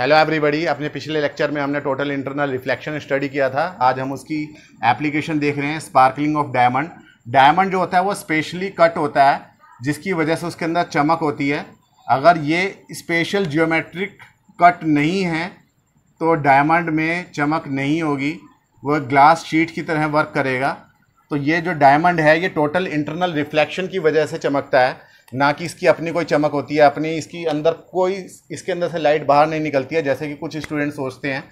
hello everybody अपने पिछले lecture में हमने टोटल इंटरनल रिफ्लेक्शन स्टडी किया था आज हम उसकी एप्लीकेशन देख रहे हैं स्पार्कलिंग ऑफ डायमंड डायमंड जो होता है वो स्पेशली कट होता है जिसकी वजह से उसके अंदर चमक होती है अगर ये स्पेशल जियोमेट्रिक कट नहीं है तो डायमंड में चमक नहीं होगी वह ग्लास शीट की तरह वर्क करेगा तो ये जो डायमंड है ये टोटल इंटरनल रिफ्लेक्शन की वजह से चमकता है ना कि इसकी अपनी कोई चमक होती है अपनी इसकी अंदर कोई इसके अंदर से लाइट बाहर नहीं निकलती है जैसे कि कुछ स्टूडेंट सोचते हैं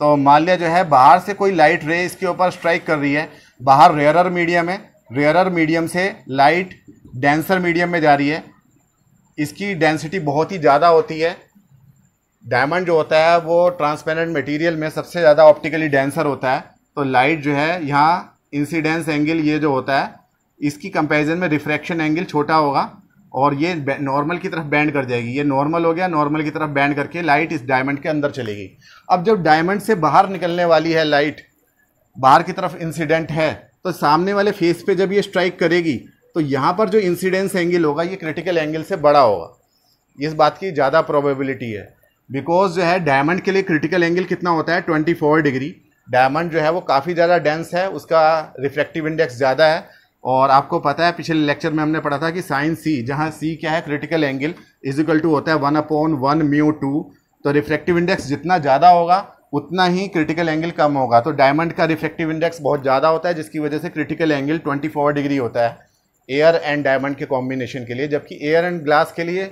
तो मान लिया जो है बाहर से कोई लाइट रे इसके ऊपर स्ट्राइक कर रही है बाहर रेयरर मीडियम है रेयरर मीडियम से लाइट डेंसर मीडियम में जा रही है इसकी डेंसिटी बहुत ही ज़्यादा होती है डायमंड जो होता है वो ट्रांसपेरेंट मटेरियल में सबसे ज़्यादा ऑप्टिकली डेंसर होता है तो लाइट जो है यहाँ इंसिडेंस एंगल ये जो होता है इसकी कंपैरिजन में रिफ्रैक्शन एंगल छोटा होगा और ये नॉर्मल की तरफ बैंड कर जाएगी ये नॉर्मल हो गया नॉर्मल की तरफ बैंड करके लाइट इस डायमंड के अंदर चलेगी अब जब डायमंड से बाहर निकलने वाली है लाइट बाहर की तरफ इंसिडेंट है तो सामने वाले फेस पे जब ये स्ट्राइक करेगी तो यहाँ पर जो इंसिडेंस एंगल होगा ये क्रिटिकल एंगल से बड़ा होगा इस बात की ज़्यादा प्रोबेबिलिटी है बिकॉज जो है डायमंड के लिए क्रिटिकल एंगल कितना होता है 24 डिग्री डायमंड जो है वो काफ़ी ज़्यादा डेंस है उसका रिफ्लेक्टिव इंडेक्स ज़्यादा है और आपको पता है पिछले लेक्चर में हमने पढ़ा था कि साइन सी जहाँ सी क्या है क्रिटिकल एंगल इजिकल टू होता है one upon one mu two तो रिफ्लेक्टिव इंडेक्स जितना ज़्यादा होगा उतना ही क्रिटिकल एंगल कम होगा तो डायमंड का रिफ्रेक्टिव इंडेक्स बहुत ज़्यादा होता है जिसकी वजह से क्रिटिकल एंगल 24 डिग्री होता है एयर एंड डायमंड के कॉम्बिनेशन के लिए जबकि एयर एंड ग्लास के लिए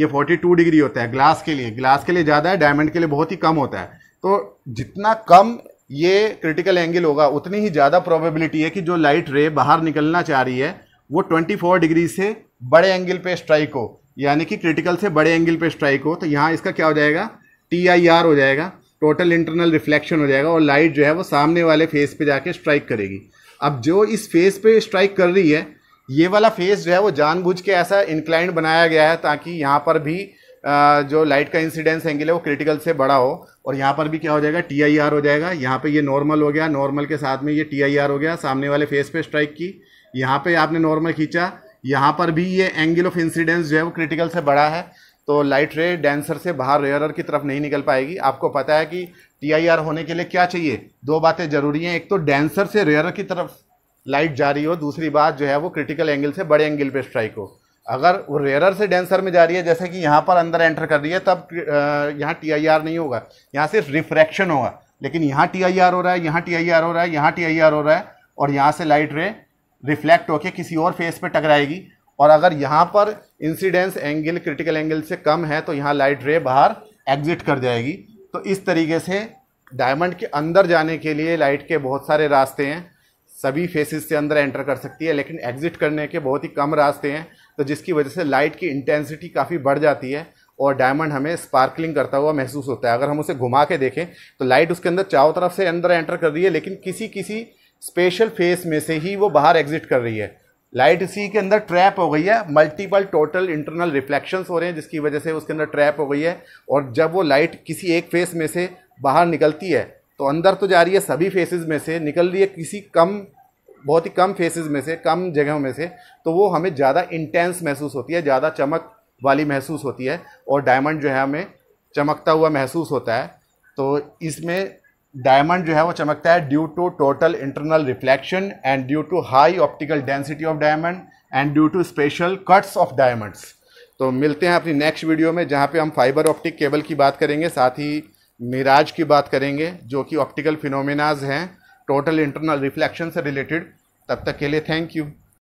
ये 42 डिग्री होता है ग्लास के लिए ग्लास के लिए ज़्यादा है डायमंड के लिए बहुत ही कम होता है तो जितना कम ये क्रिटिकल एंगल होगा उतनी ही ज़्यादा प्रोबेबिलिटी है कि जो लाइट रे बाहर निकलना चाह रही है वो 24 डिग्री से बड़े एंगल पे स्ट्राइक हो यानी कि क्रिटिकल से बड़े एंगल पे स्ट्राइक हो तो यहाँ इसका क्या हो जाएगा टी आई आर हो जाएगा टोटल इंटरनल रिफ्लेक्शन हो जाएगा और लाइट जो है वो सामने वाले फेस पे जाके स्ट्राइक करेगी अब जो इस फेस पे स्ट्राइक कर रही है ये वाला फेस जो है वो जानबूझ के ऐसा इंक्लाइंड बनाया गया है ताकि यहाँ पर भी जो लाइट का इंसिडेंस एंगल है वो क्रिटिकल से बड़ा हो और यहाँ पर भी क्या हो जाएगा टी हो जाएगा यहाँ पे ये नॉर्मल हो गया नॉर्मल के साथ में ये टी हो गया सामने वाले फेस पे स्ट्राइक की यहाँ पे आपने नॉर्मल खींचा यहाँ पर भी ये एंगल ऑफ इंसिडेंस जो है वो क्रिटिकल से बड़ा है तो लाइट रे डेंसर से बाहर रेयरर की तरफ नहीं निकल पाएगी आपको पता है कि टी होने के लिए क्या चाहिए दो बातें जरूरी हैं एक तो डेंसर से रेयरर की तरफ लाइट जा रही हो दूसरी बात जो है वो क्रिटिकल एंगल से बड़े एंगल पर स्ट्राइक हो अगर वो रेयर से डेंसर में जा रही है जैसे कि यहाँ पर अंदर एंटर कर रही है तब यहाँ टी आई आर नहीं होगा यहाँ सिर्फ रिफ्रैक्शन होगा लेकिन यहाँ टी आई आर हो रहा है यहाँ टी आई आर हो रहा है यहाँ टी आई आर हो रहा है और यहाँ से लाइट रे रिफ्लेक्ट होकर किसी और फेस पे टकराएगी और अगर यहाँ पर इंसिडेंस एंगल क्रिटिकल एंगल से कम है तो यहाँ लाइट रे बाहर एग्जिट कर जाएगी तो इस तरीके से डायमंड के अंदर जाने के लिए लाइट के बहुत सारे रास्ते हैं सभी फेसेस से अंदर एंटर कर सकती है लेकिन एग्जिट करने के बहुत ही कम रास्ते हैं तो जिसकी वजह से लाइट की इंटेंसिटी काफ़ी बढ़ जाती है और डायमंड हमें स्पार्कलिंग करता हुआ महसूस होता है अगर हम उसे घुमा के देखें तो लाइट उसके अंदर चारों तरफ से अंदर एंटर कर रही है लेकिन किसी किसी स्पेशल फेस में से ही वो बाहर एग्जिट कर रही है लाइट इसी के अंदर ट्रैप हो गई है मल्टीपल टोटल इंटरनल रिफ्लेक्शंस हो रहे हैं जिसकी वजह से उसके अंदर ट्रैप हो गई है और जब वो लाइट किसी एक फेस में से बाहर निकलती है तो अंदर तो जा रही है सभी फेसेस में से निकल रही है किसी कम बहुत ही कम फेसेस में से कम जगहों में से तो वो हमें ज़्यादा इंटेंस महसूस होती है ज़्यादा चमक वाली महसूस होती है और डायमंड जो है हमें चमकता हुआ महसूस होता है तो इसमें डायमंड जो है वो चमकता है due to total internal reflection and due to high optical density of diamond and due to special cuts of diamonds तो मिलते हैं अपनी नेक्स्ट वीडियो में जहाँ पे हम फाइबर ऑप्टिक केबल की बात करेंगे साथ ही मिराज की बात करेंगे जो कि ऑप्टिकल फिनोमिनाज हैं टोटल इंटरनल रिफ्लेक्शन से रिलेटेड तब तक के लिए थैंक यू